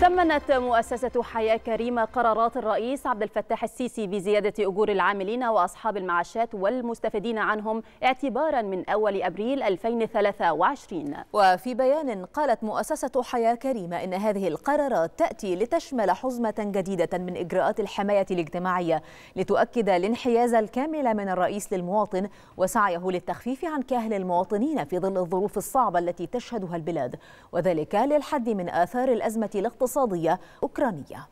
ثمنت مؤسسة حياة كريمة قرارات الرئيس عبد الفتاح السيسي بزيادة أجور العاملين وأصحاب المعاشات والمستفيدين عنهم اعتبارا من أول أبريل 2023 وفي بيان قالت مؤسسة حياة كريمة إن هذه القرارات تأتي لتشمل حزمة جديدة من إجراءات الحماية الاجتماعية لتؤكد الانحياز الكامل من الرئيس للمواطن وسعيه للتخفيف عن كاهل المواطنين في ظل الظروف الصعبة التي تشهدها البلاد وذلك للحد من آثار الأزمة الاقتصادية اقتصادية أوكرانية